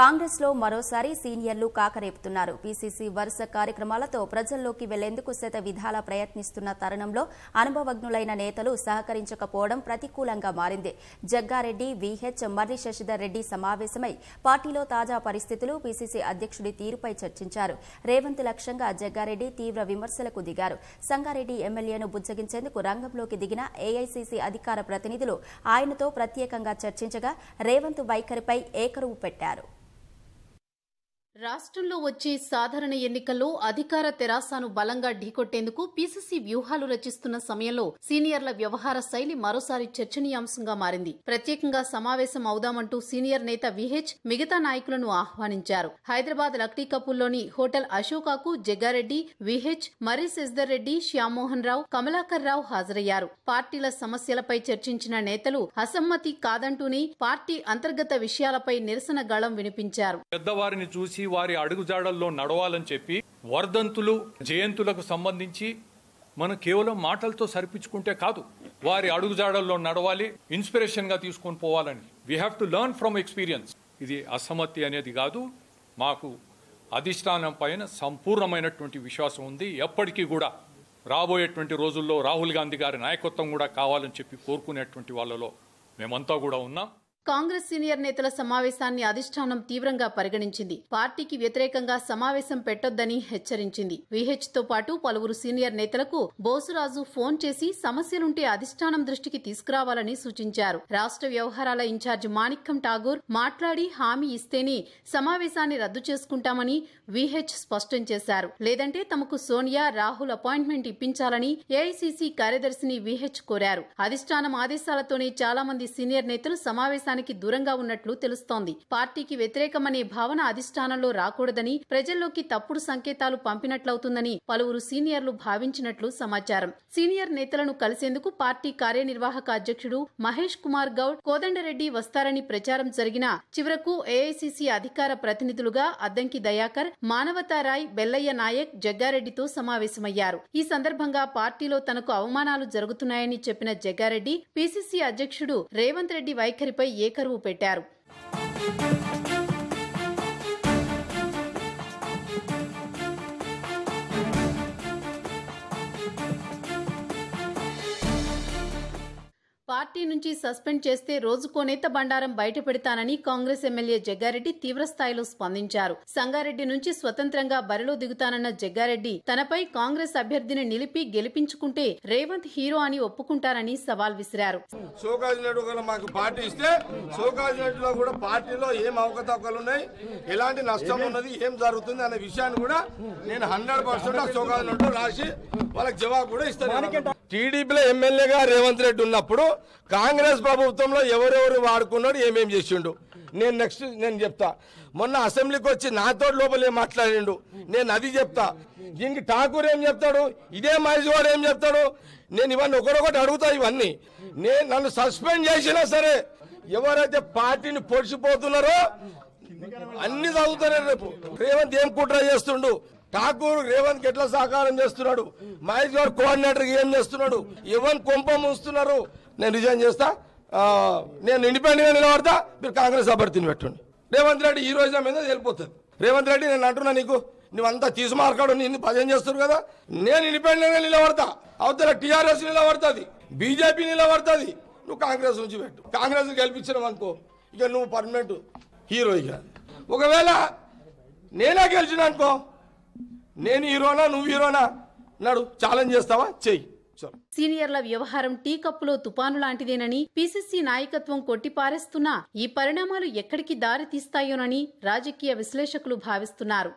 కాంగ్రెస్ లో మరోసారి సీనియర్లు కాకరేపుతున్నారు పీసీసీ వరుస కార్యక్రమాలతో ప్రజల్లోకి వెళ్లేందుకు శత విధాల ప్రయత్నిస్తున్న తరుణంలో అనుభవజ్ఞులైన నేతలు సహకరించకపోవడం ప్రతికూలంగా మారింది జగ్గారెడ్డి వీహెచ్ మర్రి శశిధర్ రెడ్డి సమావేశమై పార్టీలో తాజా పరిస్థితులు పీసీసీ అధ్యక్షుడి తీరుపై చర్చించారు రేవంత్ లక్ష్యంగా జగ్గారెడ్డి తీవ్ర విమర్శలకు దిగారు సంగారెడ్డి ఎమ్మెల్యేను బుజ్జగించేందుకు రంగంలోకి దిగిన ఏఐసీసీ అధికార ప్రతినిధులు ఆయనతో ప్రత్యేకంగా చర్చించగా రేవంత్ వైఖరిపై ఏకరువు పెట్టారు రాష్ట్రంలో వచ్చే సాధారణ ఎన్నికల్లో అధికార తెరాసాను బలంగా ఢీకొట్టేందుకు పీసీసీ వ్యూహాలు రచిస్తున్న సమయంలో సీనియర్ల వ్యవహార శైలి మరోసారి చర్చనీయాంశంగా మారింది ప్రత్యేకంగా సమావేశం అవుదామంటూ సీనియర్ నేత విహెచ్ మిగతా నాయకులను ఆహ్వానించారు హైదరాబాద్ లక్టీ లక్టీకపూర్లోని హోటల్ అశోకాకు జగ్గారెడ్డి విహెచ్ మరీ సిజ్దర్ రెడ్డి శ్యామ్మోహన్ రావు కమలాకర్ రావు హాజరయ్యారు పార్టీల సమస్యలపై చర్చించిన నేతలు అసమ్మతి కాదంటూనే పార్టీ అంతర్గత విషయాలపై నిరసన గళం వినిపించారు పెద్దవారిని చూసి వారి అడుగుజాడల్లో నడవాలని చెప్పి వర్ధంతులు జయంతులకు సంబంధించి మనం కేవలం మాటలతో సరిపించుకుంటే కాదు వారి అడుగుజాడల్లో నడవాలి ఇన్స్పిరేషన్ గా తీసుకొని పోవాలని we have to learn from experience ఇది అసమ్మతి అనేది కాదు మాకు అధిష్టానం పైన సంపూర్ణమైనటువంటి విశ్వాసం ఉంది ఎప్పటికీ కూడా రాబోయేటువంటి రోజుల్లో రాహుల్ గాంధీ గారి నాయకత్వం కూడా కావాలని చెప్పి కోరుకునేటువంటి వాళ్ళలో మేమంతా కూడా ఉన్నాం కాంగ్రెస్ సీనియర్ నేతల సమావేశాన్ని అధిష్టానం తీవ్రంగా పరిగణించింది పార్టీకి వ్యతిరేకంగా సమావేశం పెట్టొద్దని హెచ్చరించింది విహెచ్ తో పాటు పలువురు సీనియర్ నేతలకు బోసురాజు ఫోన్ చేసి సమస్యలుంటే అధిష్టానం దృష్టికి తీసుకురావాలని సూచించారు రాష్ట్ర వ్యవహారాల ఇన్ఛార్జ్ మాణిక్కం ఠాగూర్ మాట్లాడి హామీ ఇస్తేనే సమావేశాన్ని రద్దు చేసుకుంటామని విహెచ్ స్పష్టం చేశారు లేదంటే తమకు సోనియా రాహుల్ అపాయింట్మెంట్ ఇప్పించాలని ఏఐసీసీ కార్యదర్శిని విహెచ్ కోరారు అధిష్టానం ఆదేశాలతోనే చాలా మంది సీనియర్ నేతలు సమావేశాన్ని రాష్ట్రానికి దూరంగా ఉన్నట్లు తెలుస్తోంది పార్టీకి వ్యతిరేకమనే భావన అధిష్టానంలో రాకూడదని ప్రజల్లోకి తప్పుడు సంకేతాలు పంపినట్లవుతుందని పలువురు సీనియర్లు భావించినట్లు సమాచారం సీనియర్ నేతలను కలిసేందుకు పార్టీ కార్యనిర్వాహక అధ్యక్షుడు మహేష్ కుమార్ గౌడ్ కోదండరెడ్డి వస్తారని ప్రచారం జరిగినా చివరకు ఏఐసిసి అధికార ప్రతినిధులుగా అద్దంకి దయాకర్ మానవతారాయ్ బెల్లయ్య నాయక్ జగ్గారెడ్డితో సమావేశమయ్యారు ఈ సందర్భంగా పార్టీలో తనకు అవమానాలు జరుగుతున్నాయని చెప్పిన జగ్గారెడ్డి పిసిసి అధ్యక్షుడు రేవంత్ రెడ్డి వైఖరిపై ఏకరువు పెట్టారు పార్టీ నుంచి సస్పెండ్ చేస్తే రోజుకో నేత బండారం బయట పెడతానని కాంగ్రెస్ ఎమ్మెల్యే జగ్గారెడ్డి తీవ్రస్థాయిలో స్పందించారు సంగారెడ్డి నుంచి స్వతంత్రంగా బరిలో దిగుతానన్న జగ్గారెడ్డి తనపై కాంగ్రెస్ అభ్యర్థిని నిలిపి గెలిపించుకుంటే రేవంత్ హీరో అని ఒప్పుకుంటారని సవాల్ విసిరారు కూడా పార్టీలో ఏం ఎలాంటి నష్టం ఉన్నది ఏం జరుగుతుంది అనే విషయాన్ని కూడా నేను హండ్రెడ్ పర్సెంట్ రాసి వాళ్ళకి జవాబు కూడా ఇస్తాను టీడీపీలో ఎమ్మెల్యేగా రేవంత్ రెడ్డి ఉన్నప్పుడు కాంగ్రెస్ ప్రభుత్వంలో ఎవరెవరు వాడుకున్నాడు ఏమేమి చేసిండు నేను నెక్స్ట్ నేను చెప్తా మొన్న అసెంబ్లీకి వచ్చి నాతో లోపలే మాట్లాడిండు నేను అది చెప్తా దీనికి ఠాకూర్ ఏం చెప్తాడు ఇదే మహేష్ ఏం చెప్తాడు నేను ఇవన్నీ ఒకరొకటి అడుగుతా ఇవన్నీ నేను నన్ను సస్పెండ్ చేసినా సరే ఎవరైతే పార్టీని పొడిచిపోతున్నారో అన్ని చదువుతారే రేపు రేవంత్ ఏం కుట్ర చేస్తుండు ఠాకూర్ రేవంత్ ఎట్లా సహకారం చేస్తున్నాడు మహేష్ గారు కోఆర్డినేటర్ ఏం చేస్తున్నాడు ఎవరు కొంప మూస్తున్నారు నేను రిజైన్ చేస్తా నేను గా నిలబడతా మీరు కాంగ్రెస్ అభ్యర్థిని పెట్టండి రేవంత్ రెడ్డి ఈ రోజు మీద వెళ్ళిపోతుంది రేవంత్ రెడ్డి నేను అంటున్నా నీకు నువ్వంతా తీసి మార్కాడు నిన్ను భజన చేస్తారు కదా నేను గా నిలబడతా అవతల టీఆర్ఎస్ నిలబడుతుంది బీజేపీ నిలబడుతుంది నువ్వు కాంగ్రెస్ నుంచి పెట్టు కాంగ్రెస్ గెలిపించడం అనుకో ఇక నువ్వు పర్మనెంట్ హీరో ఇక ఒకవేళ నేనే గెలిచిన అనుకో నేను హీరోనా నువ్వు హీరోనా నాడు ఛాలెంజ్ చేస్తావా చెయ్యి సీనియర్ల వ్యవహారం టీ కప్పులో తుపాను లాంటిదేనని పిసిసి నాయకత్వం కొట్టిపారేస్తున్నా ఈ పరిణామాలు ఎక్కడికి దారితీస్తాయోనని రాజకీయ విశ్లేషకులు భావిస్తున్నారు